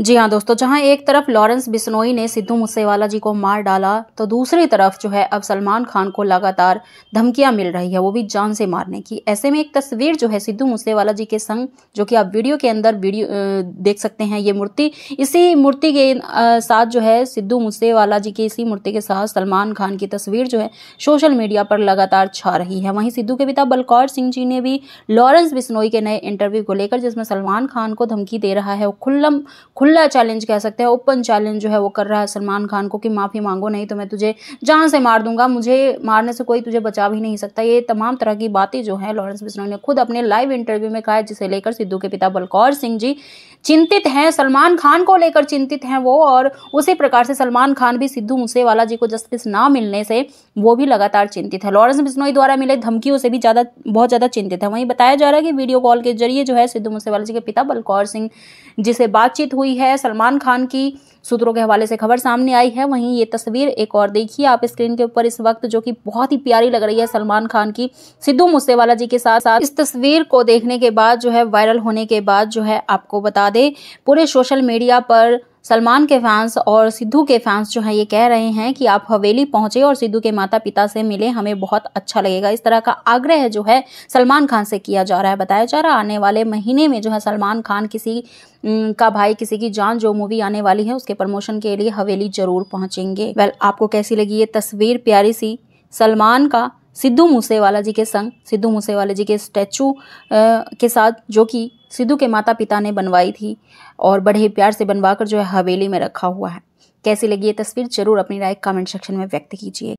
जी हाँ दोस्तों जहां एक तरफ लॉरेंस बिश्नोई ने सिद्धू मूसेवाला जी को मार डाला तो दूसरी तरफ जो है अब सलमान खान को लगातार धमकियां मिल रही है वो भी जान से मारने की ऐसे में एक तस्वीर जो है सिद्धू मूसेवाला जी के संग जो कि आप वीडियो के अंदर वीडियो देख सकते हैं ये मूर्ति इसी मूर्ति के साथ जो है सिद्धू मूसेवाला जी की इसी मूर्ति के साथ सलमान खान की तस्वीर जो है सोशल मीडिया पर लगातार छा रही है वहीं सिद्धू के पिता बलकौर सिंह जी ने भी लॉरेंस बिश्नोई के नए इंटरव्यू को लेकर जिसमें सलमान खान को धमकी दे रहा है वो खुल्लम खुला चैलेंज कह सकते हैं ओपन चैलेंज जो है वो कर रहा है सलमान खान को कि माफ़ी मांगो नहीं तो मैं तुझे जान से मार दूंगा मुझे मारने से कोई तुझे बचा भी नहीं सकता ये तमाम तरह की बातें जो हैं लॉरेंस बिश्नोई ने खुद अपने लाइव इंटरव्यू में कहा है जिसे लेकर सिद्धू के पिता बलकौर सिंह जी चिंतित हैं सलमान खान को लेकर चिंतित हैं वो और उसी प्रकार से सलमान खान भी सिद्धू मूसेवाला जी को जस्टिस ना मिलने से वो भी लगातार चिंतित है लॉरेंस बिश्नोई द्वारा मिले धमकियों से भी ज़्यादा बहुत ज़्यादा चिंतित है वहीं बताया जा रहा है कि वीडियो कॉल के जरिए जो है सिद्धू मूसेवाला जी के पिता बलकौर सिंह जिसे बातचीत हुई हुई है सलमान खान की सूत्रों के हवाले से खबर सामने आई है वहीं ये तस्वीर एक और देखिए आप स्क्रीन के ऊपर इस वक्त जो कि बहुत ही प्यारी लग रही है सलमान खान की सिद्धू मूसेवाला जी के साथ साथ इस तस्वीर को देखने के बाद जो है वायरल होने के बाद जो है आपको बता दें पूरे सोशल मीडिया पर सलमान के फैंस और सिद्धू के फैंस जो हैं ये कह रहे हैं कि आप हवेली पहुंचे और सिद्धू के माता पिता से मिले हमें बहुत अच्छा लगेगा इस तरह का आग्रह जो है सलमान खान से किया जा रहा है बताया जा रहा है आने वाले महीने में जो है सलमान खान किसी का भाई किसी की जान जो मूवी आने वाली है उसके प्रमोशन के लिए हवेली जरूर पहुंचेंगे वेल आपको कैसी लगी ये तस्वीर प्यारी सी सलमान का सिद्धू मूसेवाला जी के संग सिद्धू मूसेवाला जी के स्टैचू के साथ जो कि सिद्धू के माता पिता ने बनवाई थी और बड़े प्यार से बनवा कर जो है हवेली में रखा हुआ है कैसी लगी ये तस्वीर जरूर अपनी राय कमेंट सेक्शन में व्यक्त कीजिए